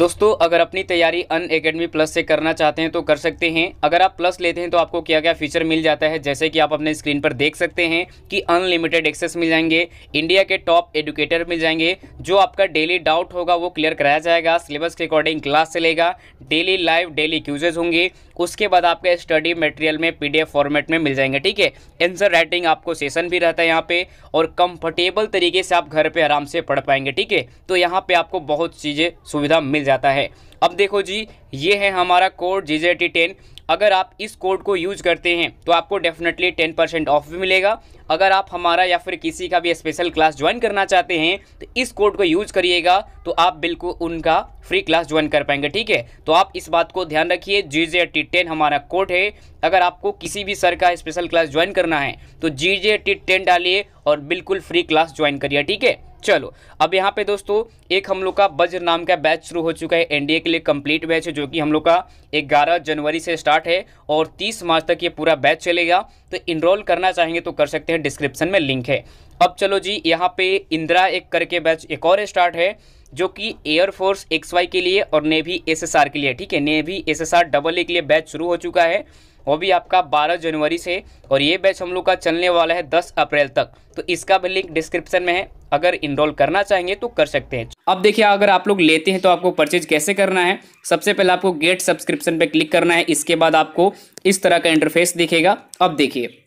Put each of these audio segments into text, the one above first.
दोस्तों अगर अपनी तैयारी अन एकेडमी प्लस से करना चाहते हैं तो कर सकते हैं अगर आप प्लस लेते हैं तो आपको क्या क्या फीचर मिल जाता है जैसे कि आप अपने स्क्रीन पर देख सकते हैं कि अनलिमिटेड एक्सेस मिल जाएंगे इंडिया के टॉप एडुकेटर मिल जाएंगे जो आपका डेली डाउट होगा वो क्लियर कराया जाएगा सिलेबस के अकॉर्डिंग क्लास चलेगा डेली लाइव डेली क्यूजेज होंगे उसके बाद आपके स्टडी मटेरियल में पीडीएफ फॉर्मेट में मिल जाएंगे ठीक है एंसर राइटिंग आपको सेशन भी रहता है यहाँ पे और कंफर्टेबल तरीके से आप घर पे आराम से पढ़ पाएंगे ठीक है तो यहाँ पे आपको बहुत चीज़ें सुविधा मिल जाता है अब देखो जी ये है हमारा code G J T ten अगर आप इस कोड को यूज करते हैं तो आपको डेफिनेटली टेन परसेंट ऑफ भी मिलेगा अगर आप हमारा या फिर किसी का भी स्पेशल क्लास ज्वाइन करना चाहते हैं तो इस कोड को यूज करिएगा तो आप बिल्कुल उनका फ्री क्लास ज्वाइन कर पाएंगे ठीक है तो आप इस बात को ध्यान रखिए जी जे टी टेन हमारा कोड है अगर आपको किसी भी सर का स्पेशल क्लास ज्वाइन करना है तो जी जे टी टेन डालिए और बिल्कुल फ्री क्लास ज्वाइन करिए ठीक है चलो अब यहाँ पे दोस्तों एक हम लोग का बज्र नाम का बैच शुरू हो चुका है एनडीए के लिए कंप्लीट बैच है जो कि हम लोग का 11 जनवरी से स्टार्ट है और 30 मार्च तक ये पूरा बैच चलेगा तो इनरोल करना चाहेंगे तो कर सकते हैं डिस्क्रिप्शन में लिंक है अब चलो जी यहाँ पे इंदिरा एक करके बैच एक और स्टार्ट है जो कि एयरफोर्स एक्स वाई के लिए और नेवी एसएसआर के लिए ठीक है नेवी एसएसआर डबल ए के लिए बैच शुरू हो चुका है वो भी आपका 12 जनवरी से और ये बैच हम लोग का चलने वाला है 10 अप्रैल तक तो इसका भी लिंक डिस्क्रिप्शन में है अगर इनरोल करना चाहेंगे तो कर सकते हैं अब देखिए अगर आप लोग लेते हैं तो आपको परचेज कैसे करना है सबसे पहले आपको गेट सब्सक्रिप्शन पर क्लिक करना है इसके बाद आपको इस तरह का इंटरफेस दिखेगा अब देखिए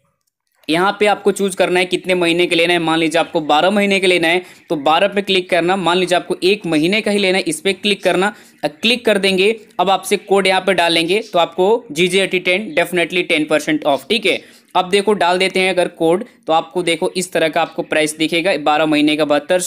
यहाँ पे आपको चूज करना है कितने महीने के लेना है मान लीजिए आपको 12 महीने के लेना है तो 12 पे क्लिक करना मान लीजिए आपको एक महीने का ही लेना है इस पर क्लिक करना क्लिक कर देंगे अब आपसे कोड यहाँ पे डालेंगे तो आपको G G AT ten definitely ten percent off ठीक है अब देखो डाल देते हैं अगर कोड तो आपको देखो इस तरह का आपको प्राइस दिखेगा बारह महीने का बहत्तर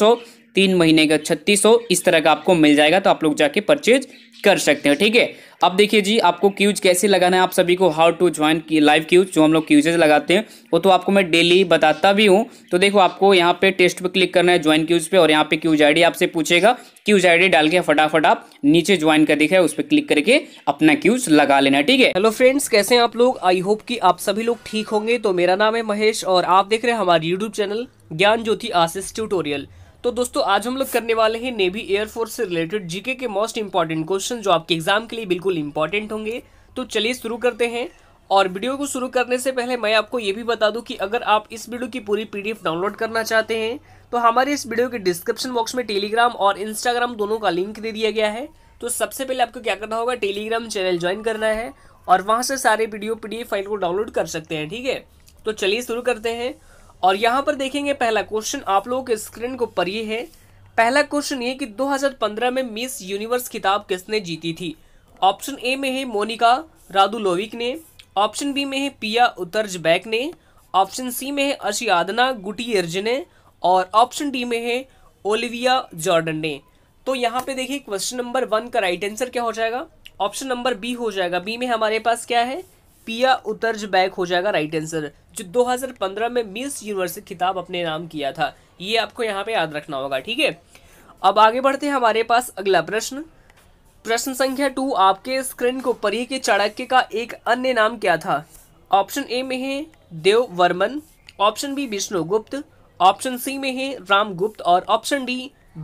तीन महीने का छत्तीस इस तरह का आपको मिल जाएगा तो आप लोग जाके परचेज कर सकते हैं ठीक है अब देखिए जी आपको क्यूज कैसे लगाना है आप सभी को हाउ टू ज्वाइन की लाइव क्यूज जो हम लोग क्यूजेज लगाते हैं वो तो आपको मैं डेली बताता भी हूँ तो देखो आपको यहाँ पे टेस्ट पे क्लिक करना है ज्वाइन क्यूज पे और यहाँ पे क्यूज आईडी आपसे पूछेगा क्यूज आईडी डाल के फटाफट आप नीचे ज्वाइन कर दिखा है उस पर क्लिक करके अपना क्यूज लगा लेना ठीक है हेलो फ्रेंड्स कैसे हैं आप लोग आई होप कि आप सभी लोग ठीक होंगे तो मेरा नाम है महेश और आप देख रहे हैं हमारे यूट्यूब चैनल ज्ञान ज्योति आशीष ट्यूटोरियल तो दोस्तों आज हम लोग करने वाले हैं नेवी एयरफोर्स से रिलेटेड जीके के मोस्ट इंपॉर्टेंट क्वेश्चन जो आपके एग्जाम के लिए बिल्कुल इंपॉर्टेंट होंगे तो चलिए शुरू करते हैं और वीडियो को शुरू करने से पहले मैं आपको ये भी बता दूं कि अगर आप इस वीडियो की पूरी पीडीएफ डाउनलोड करना चाहते हैं तो हमारे इस वीडियो के डिस्क्रिप्शन बॉक्स में टेलीग्राम और इंस्टाग्राम दोनों का लिंक दे दिया गया है तो सबसे पहले आपको क्या करना होगा टेलीग्राम चैनल ज्वाइन करना है और वहाँ से सारे वीडियो पीडीएफ फाइल को डाउनलोड कर सकते हैं ठीक है तो चलिए शुरू करते हैं और यहाँ पर देखेंगे पहला क्वेश्चन आप लोगों के स्क्रीन को पर ये है पहला क्वेश्चन ये कि 2015 में मिस यूनिवर्स खिताब किसने जीती थी ऑप्शन ए में है मोनिका लोविक ने ऑप्शन बी में है पिया उतर्ज बैक ने ऑप्शन सी में है अशियादना अर्ज ने और ऑप्शन डी में है ओलिविया जॉर्डन ने तो यहाँ पे देखिए क्वेश्चन नंबर वन का राइट आंसर क्या हो जाएगा ऑप्शन नंबर बी हो जाएगा बी में हमारे पास क्या है पिया उतर्ज बैक हो जाएगा राइट आंसर जो 2015 में मिस यूनिवर्स खिताब अपने नाम किया था ये आपको यहाँ पे याद रखना होगा ठीक है अब आगे बढ़ते हैं हमारे पास अगला प्रश्न प्रश्न संख्या टू आपके स्क्रीन को परी के चाणक्य का एक अन्य नाम क्या था ऑप्शन ए में है Dev Varman option B Vishnugupta option C में है रामगुप्त और ऑप्शन डी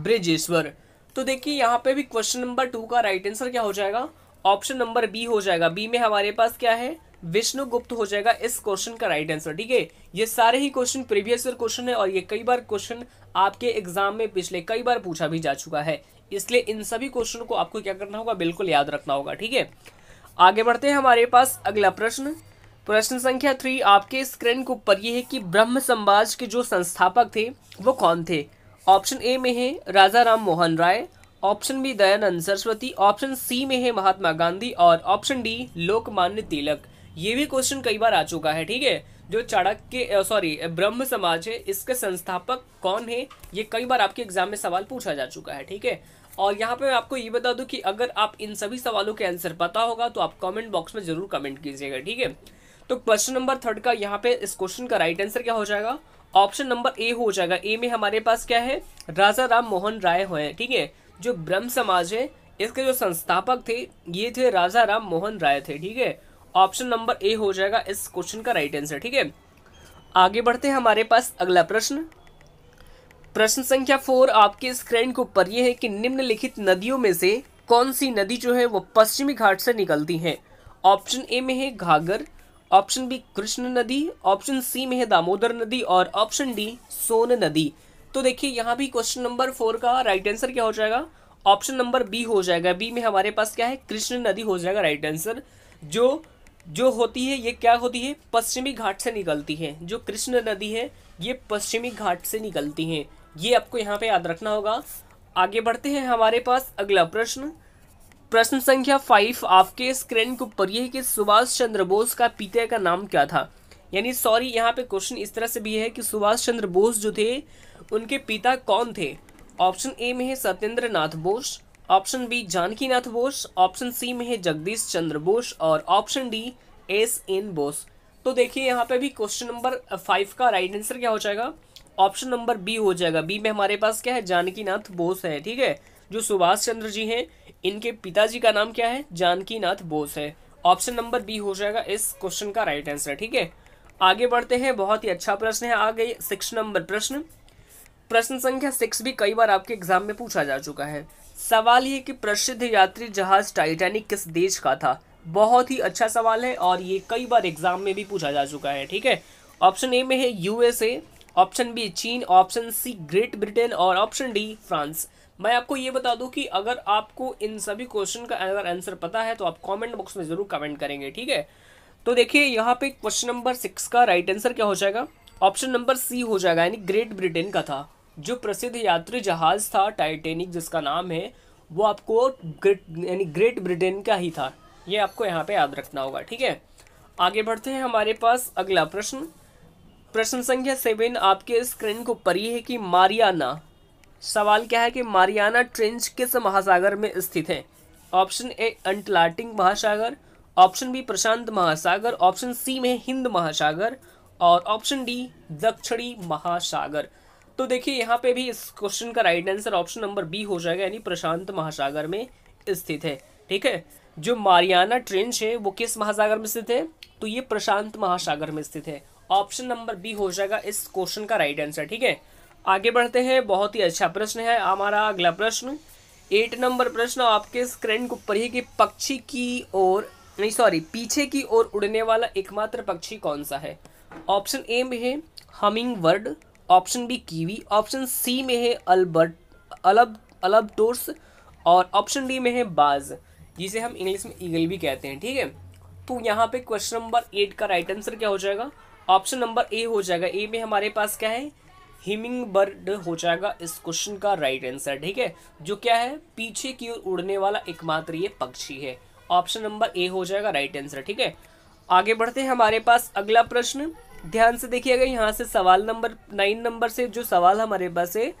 ब्रिजेश्वर तो देखिए यहाँ पे भी क्वेश्चन नंबर टू का राइट आंसर क्या हो जाएगा ऑप्शन नंबर बी हो जाएगा बी में हमारे पास क्या है विष्णु गुप्त हो जाएगा इस क्वेश्चन का राइट आंसर ठीक है ये सारे ही क्वेश्चन प्रीवियस ईयर क्वेश्चन है और ये कई बार क्वेश्चन आपके एग्जाम में पिछले कई बार पूछा भी जा चुका है इसलिए इन सभी क्वेश्चन को आपको क्या करना होगा बिल्कुल याद रखना होगा ठीक है आगे बढ़ते हैं हमारे पास अगला प्रश्न प्रश्न संख्या थ्री आपके स्क्रीन के ऊपर ये है कि ब्रह्म समाज के जो संस्थापक थे वो कौन थे ऑप्शन ए में है Raja Ram Mohan Roy option B Dayanand Saraswati option C में है महात्मा गांधी और ऑप्शन डी लोकमान्य तिलक ये भी क्वेश्चन कई बार आ चुका है ठीक है जो चाणक्य सॉरी ब्रह्म समाज है इसके संस्थापक कौन है ये कई बार आपके एग्जाम में सवाल पूछा जा चुका है ठीक है और यहाँ पे मैं आपको ये बता दूँ कि अगर आप इन सभी सवालों के आंसर पता होगा तो आप कमेंट बॉक्स में जरूर कमेंट कीजिएगा ठीक है तो क्वेश्चन नंबर थर्ड का यहाँ पे इस क्वेश्चन का राइट आंसर क्या हो जाएगा ऑप्शन नंबर ए हो जाएगा ए में हमारे पास क्या है राजा राम मोहन राय हो ठीक है जो ब्रह्म समाज है इसके जो संस्थापक थे ये थे राजा राम मोहन राय थे ठीक है ऑप्शन नंबर ए हो जाएगा इस क्वेश्चन का राइट आंसर ठीक है आगे बढ़ते हैं हमारे पास अगला प्रश्न प्रश्न संख्या फोर आपके स्क्रीन के ऊपर ये है कि निम्नलिखित नदियों में से कौन सी नदी जो है वो पश्चिमी घाट से निकलती है ऑप्शन ए में है घाघर ऑप्शन बी कृष्ण नदी ऑप्शन सी में है दामोदर नदी और ऑप्शन डी सोन नदी तो देखिए यहाँ भी क्वेश्चन नंबर फोर का राइट आंसर क्या हो जाएगा ऑप्शन नंबर बी हो जाएगा बी में हमारे पास क्या है कृष्ण नदी हो जाएगा राइट आंसर जो जो होती है ये क्या होती है पश्चिमी घाट से निकलती है जो कृष्ण नदी है ये पश्चिमी घाट से निकलती है ये आपको यहाँ पे याद रखना होगा आगे बढ़ते हैं हमारे पास अगला प्रश्न प्रश्न संख्या फाइव आपके स्क्रीन के ऊपर यह कि सुभाष चंद्र बोस का पिता का नाम क्या था यानी सॉरी यहाँ पे क्वेश्चन इस तरह से भी है कि सुभाष चंद्र बोस जो थे उनके पिता कौन थे ऑप्शन ए में है Satyendra Nath Bose option B Jankinath Bose option C में है जगदीश चंद्र बोस और option D S N Bose तो देखिए यहाँ पे भी क्वेश्चन नंबर फाइव का राइट आंसर क्या हो जाएगा ऑप्शन नंबर बी हो जाएगा बी में हमारे पास क्या है जानकीनाथ बोस है ठीक है जो सुभाष चंद्र जी हैं इनके पिताजी का नाम क्या है जानकीनाथ बोस है ऑप्शन नंबर बी हो जाएगा इस क्वेश्चन का राइट आंसर ठीक है आगे बढ़ते हैं बहुत ही अच्छा प्रश्न है आगे सिक्स नंबर प्रश्न प्रश्न संख्या सिक्स भी कई बार आपके एग्जाम में पूछा जा चुका है सवाल ये कि प्रसिद्ध यात्री जहाज टाइटैनिक किस देश का था बहुत ही अच्छा सवाल है और ये कई बार एग्जाम में भी पूछा जा चुका है ठीक है ऑप्शन ए में है यूएसए ऑप्शन बी चीन ऑप्शन सी ग्रेट ब्रिटेन और ऑप्शन डी फ्रांस मैं आपको ये बता दूं कि अगर आपको इन सभी क्वेश्चन का अगर आंसर पता है तो आप कमेंट बॉक्स में ज़रूर कमेंट करेंगे ठीक है तो देखिए यहाँ पे क्वेश्चन नंबर सिक्स का राइट आंसर क्या हो जाएगा ऑप्शन नंबर सी हो जाएगा यानी ग्रेट ब्रिटेन का था जो प्रसिद्ध यात्री जहाज़ था टाइटेनिक जिसका नाम है वो आपको ग्रेट यानी ग्रेट ब्रिटेन का ही था ये आपको यहाँ पे याद रखना होगा ठीक है आगे बढ़ते हैं हमारे पास अगला प्रश्न प्रश्न संख्या सेवन आपके स्क्रीन को परी है कि मारियाना सवाल क्या है कि मारियाना ट्रेंच किस महासागर में स्थित है ऑप्शन ए अंटलार्टिक महासागर ऑप्शन बी प्रशांत महासागर ऑप्शन सी में हिंद महासागर और ऑप्शन डी दक्षिणी महासागर तो देखिए यहाँ पे भी इस क्वेश्चन का right answer option number B हो जाएगा यानी प्रशांत महासागर में स्थित है ठीक है जो मारियाना ट्रेंच है वो किस महासागर में स्थित है तो ये प्रशांत महासागर में स्थित है ऑप्शन नंबर बी हो जाएगा इस क्वेश्चन का राइट आंसर ठीक है आगे बढ़ते हैं बहुत ही अच्छा प्रश्न है हमारा अगला प्रश्न एट नंबर प्रश्न आपके स्क्रीन के ऊपर कि पक्षी की ओर नहीं सॉरी पीछे की ओर उड़ने वाला एकमात्र पक्षी कौन सा है ऑप्शन ए में है hummingbird option B kiwi option C में है अल्बर्ट अलब अलब टोर्स और ऑप्शन डी में है बाज जिसे हम इंग्लिश में ईगल भी कहते हैं ठीक है तो यहाँ पे क्वेश्चन नंबर एट का राइट आंसर क्या हो जाएगा ऑप्शन नंबर ए हो जाएगा ए में हमारे पास क्या है हिमिंग बर्ड हो जाएगा इस क्वेश्चन का राइट आंसर ठीक है जो क्या है पीछे की ओर उड़ने वाला एकमात्र ये पक्षी है ऑप्शन नंबर ए हो जाएगा राइट आंसर ठीक है आगे बढ़ते हैं हमारे पास अगला प्रश्न ध्यान से देखिएगा यहाँ से सवाल नंबर नाइन नंबर से जो सवाल हमारे पास है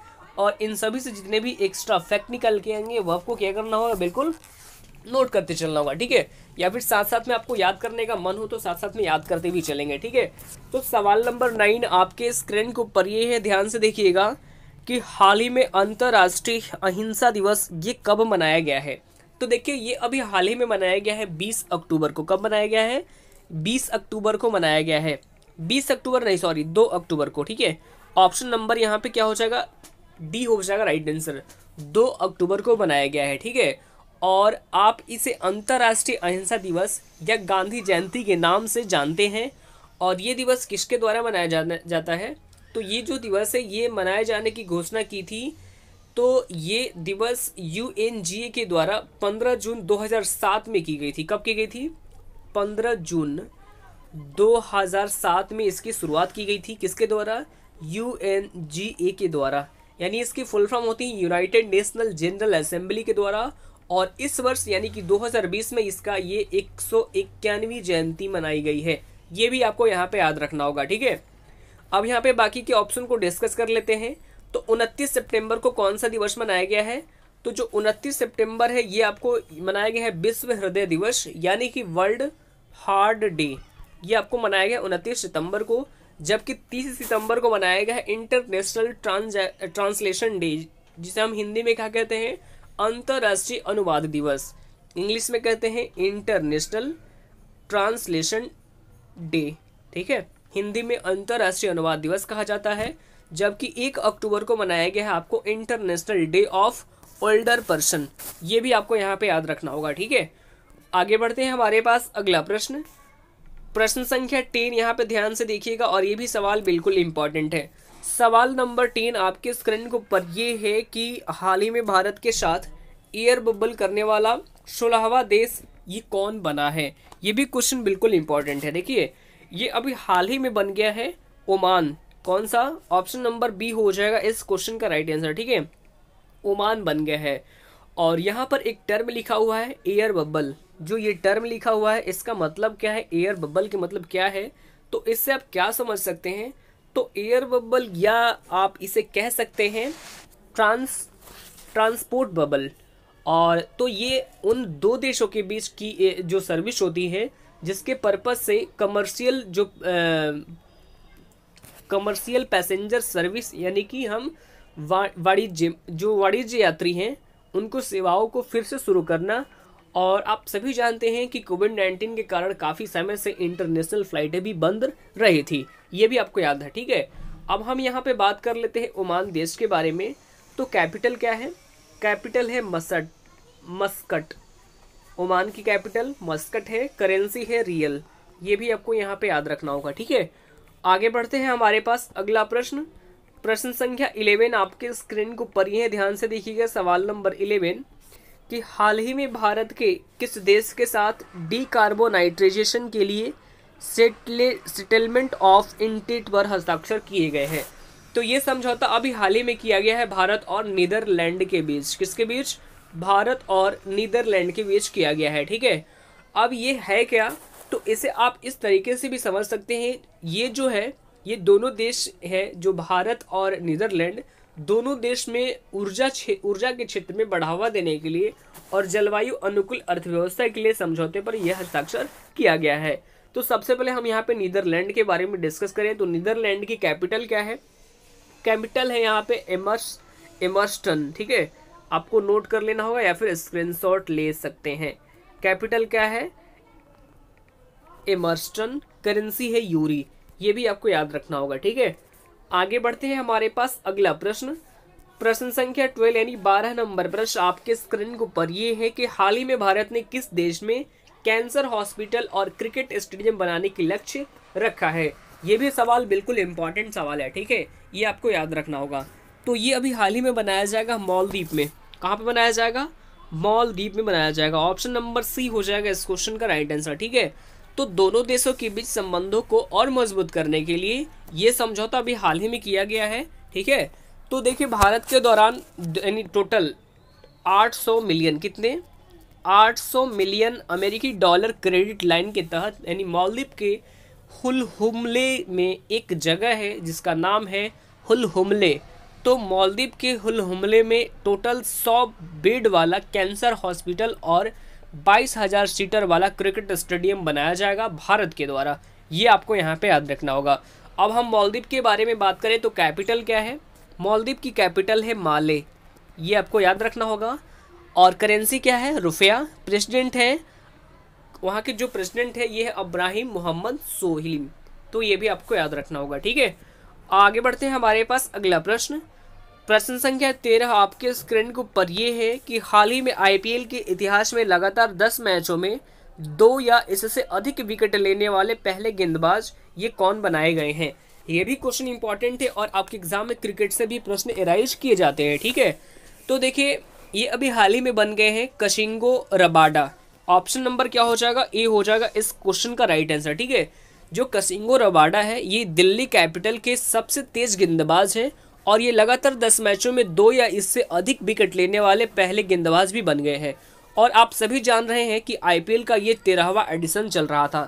और इन सभी से जितने भी एक्स्ट्रा फैक्ट निकल के आएंगे वह आपको क्या करना होगा बिल्कुल नोट करते चलना होगा ठीक है या फिर साथ साथ में आपको याद करने का मन हो तो साथ साथ में याद करते भी चलेंगे ठीक है तो सवाल नंबर नाइन आपके स्क्रीन के ऊपर ये है ध्यान से देखिएगा कि हाल ही में अंतर्राष्ट्रीय अहिंसा दिवस ये कब मनाया गया है तो देखिए ये अभी हाल ही में मनाया गया है बीस अक्टूबर को कब मनाया गया है बीस अक्टूबर को मनाया गया है बीस अक्टूबर नहीं सॉरी दो अक्टूबर को ठीक है ऑप्शन नंबर यहाँ पे क्या हो जाएगा डी हो जाएगा राइट आंसर दो अक्टूबर को बनाया गया है ठीक है और आप इसे अंतर्राष्ट्रीय अहिंसा दिवस या गांधी जयंती के नाम से जानते हैं और ये दिवस किसके द्वारा मनाया जाता है तो ये जो दिवस है ये मनाए जाने की घोषणा की थी तो ये दिवस यू के द्वारा 15 जून 2007 में की गई थी कब की गई थी 15 जून 2007 में इसकी शुरुआत की गई थी किसके द्वारा यू के द्वारा यानी इसकी फुल फॉर्म होती है यूनाइटेड नेशनल जनरल असेंबली के द्वारा और इस वर्ष यानी कि 2020 में इसका ये एक सौ जयंती मनाई गई है ये भी आपको यहाँ पे याद रखना होगा ठीक है अब यहाँ पे बाकी के ऑप्शन को डिस्कस कर लेते हैं तो उनतीस सितंबर को कौन सा दिवस मनाया गया है तो जो उनतीस सितंबर है ये आपको मनाया गया है विश्व हृदय दिवस यानी कि वर्ल्ड हार्ड डे ये आपको मनाया गया उनतीस सितंबर को जबकि तीस सितंबर को मनाया गया है इंटरनेशनल ट्रांसलेशन डे जिसे हम हिंदी में क्या कहते हैं अंतर्राष्ट्रीय अनुवाद दिवस इंग्लिश में कहते हैं इंटरनेशनल ट्रांसलेशन डे ठीक है हिंदी में अंतर्राष्ट्रीय अनुवाद दिवस कहा जाता है जबकि एक अक्टूबर को मनाया गया है आपको international day of older person ये भी आपको यहाँ पे याद रखना होगा ठीक है आगे बढ़ते हैं हमारे पास अगला प्रश्न प्रश्न संख्या टेन यहाँ पे ध्यान से देखिएगा और ये भी सवाल बिल्कुल इंपॉर्टेंट है सवाल नंबर टेन आपके स्क्रीन के ऊपर ये है कि हाल ही में भारत के साथ एयर बबल करने वाला सोलहवा देश ये कौन बना है ये भी क्वेश्चन बिल्कुल इंपॉर्टेंट है देखिए ये अभी हाल ही में बन गया है ओमान कौन सा ऑप्शन नंबर बी हो जाएगा इस क्वेश्चन का राइट आंसर ठीक है ओमान बन गया है और यहाँ पर एक टर्म लिखा हुआ है एयर बबल जो ये टर्म लिखा हुआ है इसका मतलब क्या है एयर बबल के मतलब क्या है तो इससे आप क्या समझ सकते हैं तो एयर बबल या आप इसे कह सकते हैं ट्रांस ट्रांसपोर्ट बबल और तो ये उन दो देशों के बीच की जो सर्विस होती है जिसके पर्पज़ से कमर्शियल जो कमर्शियल पैसेंजर सर्विस यानी कि हम वा वाणिज्य जो वाणिज्य यात्री हैं उनको सेवाओं को फिर से शुरू करना और आप सभी जानते हैं कि कोविड नाइन्टीन के कारण काफ़ी समय से इंटरनेशनल फ़्लाइटें भी बंद रही थी ये भी आपको याद है ठीक है अब हम यहाँ पे बात कर लेते हैं ओमान देश के बारे में तो कैपिटल क्या है कैपिटल है मसट मस्कट ओमान की कैपिटल मस्कट है करेंसी है रियल ये भी आपको यहाँ पे याद रखना होगा ठीक है आगे बढ़ते हैं हमारे पास अगला प्रश्न प्रश्न संख्या इलेवन आपके स्क्रीन के ऊपर ही है ध्यान से देखिएगा सवाल नंबर इलेवन कि हाल ही में भारत के किस देश के साथ डी कार्बोनाइट्रेजेशन के लिए सेटले सेटलमेंट ऑफ इंटेट पर हस्ताक्षर किए गए हैं तो ये समझौता अभी हाल ही में किया गया है भारत और नीदरलैंड के बीच किसके बीच भारत और नीदरलैंड के बीच किया गया है ठीक है अब ये है क्या तो इसे आप इस तरीके से भी समझ सकते हैं ये जो है ये दोनों देश है जो भारत और नीदरलैंड दोनों देश में ऊर्जा ऊर्जा के क्षेत्र में बढ़ावा देने के लिए और जलवायु अनुकूल अर्थव्यवस्था के लिए समझौते पर यह हस्ताक्षर किया गया है तो सबसे पहले हम यहाँ पे नीदरलैंड के बारे में डिस्कस करें तो नीदरलैंड की कैपिटल क्या है कैपिटल है यहाँ पे एमर्स एमर्स्टन ठीक है आपको नोट कर लेना होगा या फिर स्क्रीनशॉट ले सकते हैं कैपिटल क्या है एमर्स्टन करेंसी है यूरी ये भी आपको याद रखना होगा ठीक है आगे बढ़ते हैं हमारे पास अगला प्रश्न प्रश्न संख्या ट्वेल्व यानी बारह नंबर प्रश्न आपके स्क्रीन के ऊपर ये है कि हाल ही में भारत ने किस देश में कैंसर हॉस्पिटल और क्रिकेट स्टेडियम बनाने के लक्ष्य रखा है ये भी सवाल बिल्कुल इम्पॉर्टेंट सवाल है ठीक है ये आपको याद रखना होगा तो ये अभी हाल ही में बनाया जाएगा मॉलदीप में कहाँ पे बनाया जाएगा मॉलदीप में बनाया जाएगा ऑप्शन नंबर सी हो जाएगा इस क्वेश्चन का राइट आंसर ठीक है तो दोनों देशों के बीच संबंधों को और मजबूत करने के लिए ये समझौता अभी हाल ही में किया गया है ठीक है तो देखिए भारत के दौरान यानी टोटल 800 मिलियन कितने 800 मिलियन अमेरिकी डॉलर क्रेडिट लाइन के तहत यानी मालदीप के हुलहुमले में एक जगह है जिसका नाम है हुलहुमले तो मालदीप के हुलहुमले में टोटल 100 बेड वाला कैंसर हॉस्पिटल और बाईस हजार सीटर वाला क्रिकेट स्टेडियम बनाया जाएगा भारत के द्वारा ये आपको यहाँ पे याद रखना होगा अब हम मालदीप के बारे में बात करें तो कैपिटल क्या है मालदीप की कैपिटल है माले ये आपको याद रखना होगा और करेंसी क्या है रुपया प्रेसिडेंट है वहाँ के जो प्रेसिडेंट है ये है अब्राहिम मोहम्मद सोहिल तो ये भी आपको याद रखना होगा ठीक है आगे बढ़ते हैं हमारे पास अगला प्रश्न प्रश्न संख्या तेरह आपके स्क्रीन के ऊपर ये है कि हाल ही में आईपीएल के इतिहास में लगातार दस मैचों में दो या इससे अधिक विकेट लेने वाले पहले गेंदबाज ये कौन बनाए गए हैं ये भी क्वेश्चन इंपॉर्टेंट है और आपके एग्जाम में क्रिकेट से भी प्रश्न एराइज किए जाते हैं ठीक है तो देखिए ये अभी हाल ही में बन गए हैं कशिंगो रबाडा ऑप्शन नंबर क्या हो जाएगा ए हो जाएगा इस क्वेश्चन का राइट आंसर ठीक है जो कसिंगो रबाडा है ये दिल्ली कैपिटल के सबसे तेज गेंदबाज हैं और ये लगातार दस मैचों में दो या इससे अधिक विकेट लेने वाले पहले गेंदबाज भी बन गए हैं और आप सभी जान रहे हैं कि आई का ये तेरहवा एडिशन चल रहा था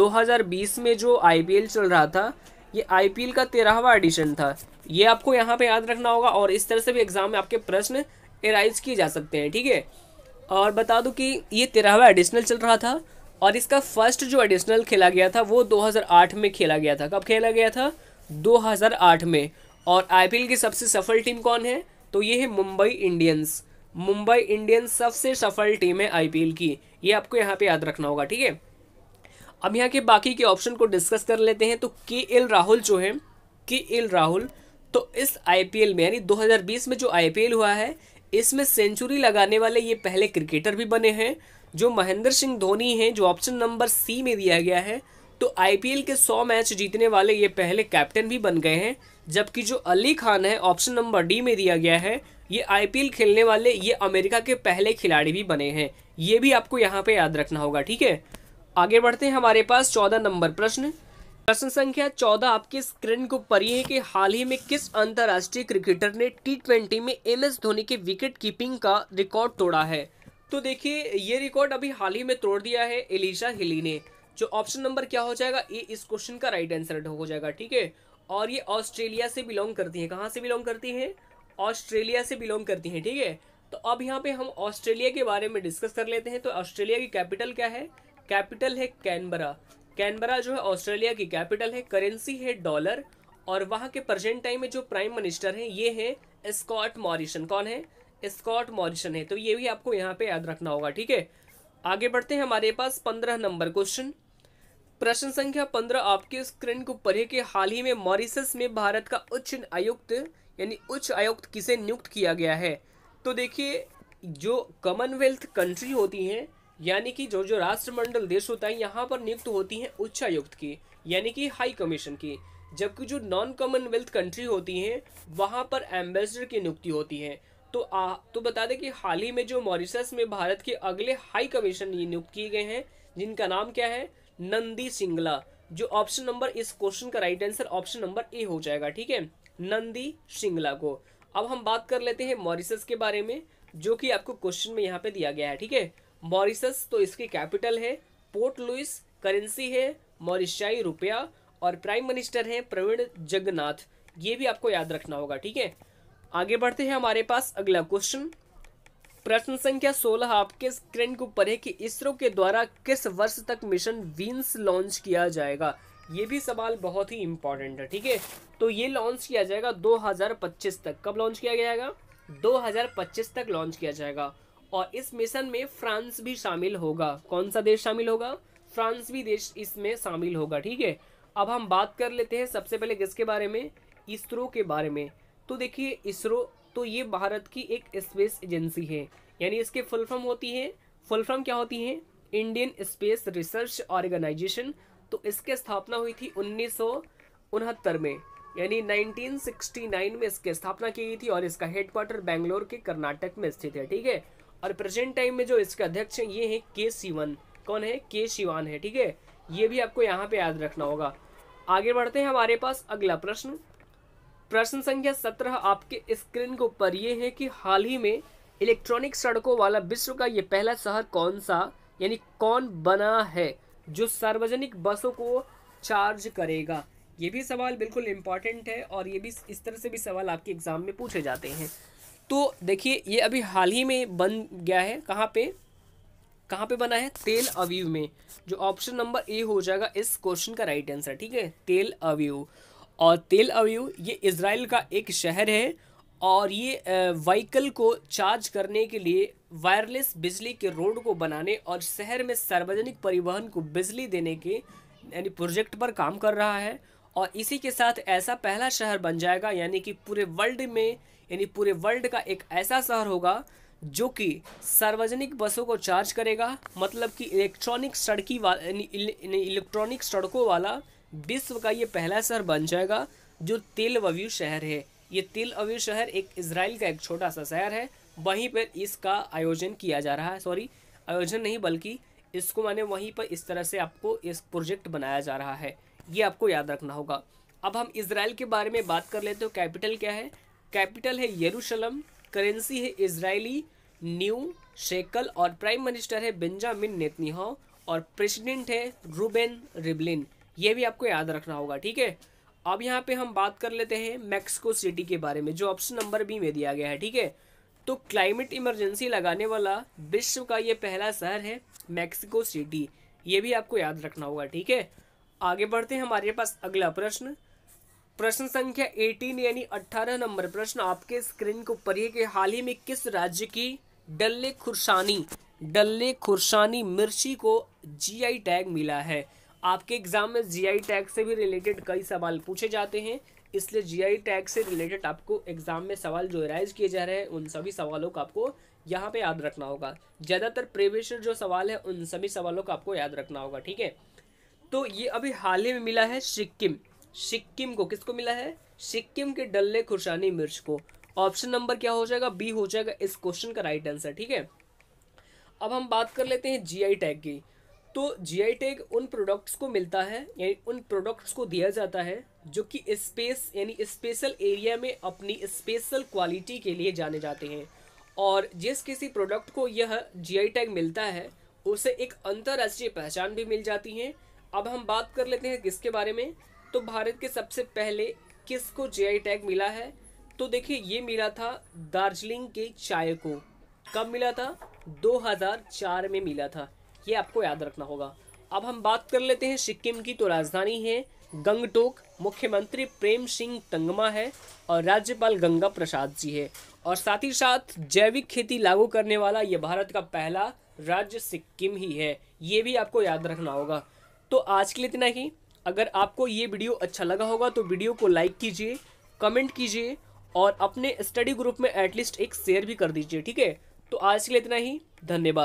2020 में जो आई चल रहा था ये आई का तेरहवा एडिशन था ये आपको यहाँ पे याद रखना होगा और इस तरह से भी एग्ज़ाम में आपके प्रश्न एराइज किए जा सकते हैं ठीक है और बता दूँ कि ये तेरहवा एडिशनल चल रहा था और इसका फर्स्ट जो एडिशनल खेला गया था वो 2008 में खेला गया था कब खेला गया था 2008 में और आईपीएल की सबसे सफल टीम कौन है तो ये है मुंबई इंडियंस मुंबई इंडियंस सबसे सफल टीम है आईपीएल की ये आपको यहाँ पे याद रखना होगा ठीक है अब यहाँ के बाकी के ऑप्शन को डिस्कस कर लेते हैं तो के एल राहुल जो है के एल राहुल तो इस आईपीएल में यानी 2020 में जो आईपीएल हुआ है इसमें सेंचुरी लगाने वाले ये पहले क्रिकेटर भी बने हैं जो महेंद्र सिंह धोनी हैं जो ऑप्शन नंबर सी में दिया गया है तो आई के सौ मैच जीतने वाले ये पहले कैप्टन भी बन गए हैं जबकि जो अली खान है ऑप्शन नंबर डी में दिया गया है ये आईपीएल खेलने वाले ये अमेरिका के पहले खिलाड़ी भी बने हैं ये भी आपको यहाँ पे याद रखना होगा ठीक है आगे बढ़ते हैं हमारे पास चौदह नंबर प्रश्न प्रश्न संख्या चौदह आपके स्क्रीन को परी है कि हाल ही में किस अंतर्राष्ट्रीय क्रिकेटर ने टी ट्वेंटी में एम एस धोनी के विकेट कीपिंग का रिकॉर्ड तोड़ा है तो देखिए ये रिकॉर्ड अभी हाल ही में तोड़ दिया है एलिशा हिली ने जो ऑप्शन नंबर क्या हो जाएगा ये इस क्वेश्चन का राइट आंसर हो जाएगा ठीक है और ये ऑस्ट्रेलिया से बिलोंग करती है कहाँ से बिलोंग करती है ऑस्ट्रेलिया से बिलोंग करती है ठीक है तो अब यहाँ पे हम ऑस्ट्रेलिया के बारे में डिस्कस कर लेते हैं तो ऑस्ट्रेलिया की कैपिटल क्या है कैपिटल है कैनबरा कैनबरा जो है ऑस्ट्रेलिया की कैपिटल है करेंसी है डॉलर और वहाँ के प्रेजेंट टाइम में जो प्राइम मिनिस्टर हैं ये है स्कॉट मॉरिसन कौन है स्कॉट मॉरिसन है तो ये भी आपको यहाँ पे याद रखना होगा ठीक है आगे बढ़ते हैं हमारे पास पंद्रह नंबर क्वेश्चन प्रश्न संख्या पंद्रह आपके स्क्रीन को पढ़े कि हाल ही में मॉरिसस में भारत का उच्च आयुक्त यानी उच्च आयुक्त किसे नियुक्त किया गया है तो देखिए जो कॉमनवेल्थ कंट्री होती हैं यानी कि जो जो राष्ट्रमंडल देश होता है यहाँ पर नियुक्त होती हैं उच्च आयुक्त की यानी कि हाई कमीशन की जबकि जो नॉन कॉमनवेल्थ कंट्री होती हैं वहाँ पर एम्बेसडर की नियुक्ति होती है तो आ तो बता दें कि हाल ही में जो मॉरिसस में भारत के अगले हाई कमीशन नियुक्त किए गए हैं जिनका नाम क्या है नंदी सिंगला जो ऑप्शन नंबर इस क्वेश्चन का right answer option number A हो जाएगा ठीक है नंदी सिंगला को अब हम बात कर लेते हैं मॉरिसस के बारे में जो कि आपको क्वेश्चन में यहाँ पे दिया गया है ठीक है मॉरिसस तो इसकी कैपिटल है पोर्ट लुइस करेंसी है मॉरिशाई रुपया और प्राइम मिनिस्टर है प्रवीण जगन्नाथ ये भी आपको याद रखना होगा ठीक है आगे बढ़ते हैं हमारे पास अगला क्वेश्चन प्रश्न संख्या 16 आपके स्क्रीन के ऊपर है कि इसरो के द्वारा किस वर्ष तक मिशन वीन्स लॉन्च किया जाएगा ये भी सवाल बहुत ही इंपॉर्टेंट है ठीक है तो ये लॉन्च किया जाएगा 2025 तक कब लॉन्च किया जाएगा 2025 तक लॉन्च किया जाएगा और इस मिशन में फ्रांस भी शामिल होगा कौन सा देश शामिल होगा फ्रांस भी देश इसमें शामिल होगा ठीक है अब हम बात कर लेते हैं सबसे पहले किसके बारे में इसरो के बारे में तो देखिए इसरो तो ये भारत की एक स्पेस एजेंसी है यानी इसके फुल फॉर्म होती है फुल फॉर्म क्या होती है इंडियन स्पेस रिसर्च ऑर्गेनाइजेशन तो इसके स्थापना हुई थी उन्नीस में यानी 1969 में इसकी स्थापना की गई थी और इसका हेडक्वार्टर बेंगलोर के कर्नाटक में स्थित है ठीक है और प्रेजेंट टाइम में जो इसके अध्यक्ष हैं ये हैं के सीवन कौन है के शिवान है ठीक है ये भी आपको यहाँ पे याद रखना होगा आगे बढ़ते हैं हमारे पास अगला प्रश्न प्रश्न संख्या सत्रह आपके स्क्रीन के ऊपर ये है कि हाल ही में इलेक्ट्रॉनिक सड़कों वाला विश्व का ये पहला शहर कौन सा यानी कौन बना है जो सार्वजनिक बसों को चार्ज करेगा ये भी सवाल बिल्कुल इम्पॉर्टेंट है और ये भी इस तरह से भी सवाल आपके एग्ज़ाम में पूछे जाते हैं तो देखिए ये अभी हाल ही में बन गया है कहाँ पे कहाँ पे बना है तेल अवीव में जो ऑप्शन नंबर ए हो जाएगा इस क्वेश्चन का राइट आंसर ठीक है तेल अव्यू और तेल अवयु ये इसराइल का एक शहर है और ये व्हीकल को चार्ज करने के लिए वायरलेस बिजली के रोड को बनाने और शहर में सार्वजनिक परिवहन को बिजली देने के यानी प्रोजेक्ट पर काम कर रहा है और इसी के साथ ऐसा पहला शहर बन जाएगा यानी कि पूरे वर्ल्ड में यानी पूरे वर्ल्ड का एक ऐसा शहर होगा जो कि सार्वजनिक बसों को चार्ज करेगा मतलब कि इलेक्ट्रॉनिक सड़की वाला इलेक्ट्रॉनिक सड़कों वाला विश्व का ये पहला शहर बन जाएगा जो तिल अव्यू शहर है ये तिल अव्यू शहर एक इसराइल का एक छोटा सा शहर है वहीं पर इसका आयोजन किया जा रहा है सॉरी आयोजन नहीं बल्कि इसको माने वहीं पर इस तरह से आपको इस प्रोजेक्ट बनाया जा रहा है ये आपको याद रखना होगा अब हम इसराइल के बारे में बात कर लेते हो कैपिटल क्या है कैपिटल है यरूशलम करेंसी है इसराइली न्यू शेकल और प्राइम मिनिस्टर है बेंजामिन नेतन्याहू और प्रेसिडेंट है रूबेन रिबलिन ये भी आपको याद रखना होगा ठीक है अब यहाँ पे हम बात कर लेते हैं मैक्सिको सिटी के बारे में जो ऑप्शन नंबर बी में दिया गया है ठीक है तो क्लाइमेट इमरजेंसी लगाने वाला विश्व का ये पहला शहर है मैक्सिको सिटी ये भी आपको याद रखना होगा ठीक है आगे बढ़ते हैं हमारे पास अगला प्रश्न प्रश्न संख्या 18 यानी 18 नंबर प्रश्न आपके स्क्रीन के ऊपर ये कि हाल ही में किस राज्य की डल्ले खुरसानी डल्ले खुरसानी मिर्ची को जीआई टैग मिला है आपके एग्जाम में जीआई टैग से भी रिलेटेड कई सवाल पूछे जाते हैं इसलिए जीआई टैग से रिलेटेड आपको एग्जाम में सवाल जो राइज किए जा रहे हैं उन सभी सवालों का आपको यहाँ पे याद रखना होगा ज़्यादातर प्रीवियस जो सवाल है उन सभी सवालों का आपको याद रखना होगा ठीक है तो ये अभी हाल ही में मिला है सिक्किम सिक्किम को किसको मिला है सिक्किम के डल्ले खुर्शानी मिर्च को ऑप्शन नंबर क्या हो जाएगा बी हो जाएगा इस क्वेश्चन का राइट आंसर ठीक है अब हम बात कर लेते हैं जीआई टैग की तो जीआई टैग उन प्रोडक्ट्स को मिलता है यानी उन प्रोडक्ट्स को दिया जाता है जो कि स्पेस यानी स्पेशल एरिया में अपनी स्पेशल क्वालिटी के लिए जाने जाते हैं और जिस किसी प्रोडक्ट को यह जीआई टैग मिलता है उसे एक अंतर्राष्ट्रीय पहचान भी मिल जाती है अब हम बात कर लेते हैं किसके बारे में तो भारत के सबसे पहले किसको जीआई टैग मिला है तो देखिए ये मिला था दार्जिलिंग के चाय को कब मिला था 2004 में मिला था ये आपको याद रखना होगा अब हम बात कर लेते हैं सिक्किम की तो राजधानी है गंगटोक मुख्यमंत्री प्रेम सिंह तंगमा है और राज्यपाल गंगा प्रसाद जी है और साथ ही साथ जैविक खेती लागू करने वाला ये भारत का पहला राज्य सिक्किम ही है ये भी आपको याद रखना होगा तो आज के लिए इतना ही अगर आपको ये वीडियो अच्छा लगा होगा तो वीडियो को लाइक कीजिए कमेंट कीजिए और अपने स्टडी ग्रुप में एटलीस्ट एक शेयर भी कर दीजिए ठीक है तो आज के लिए इतना ही धन्यवाद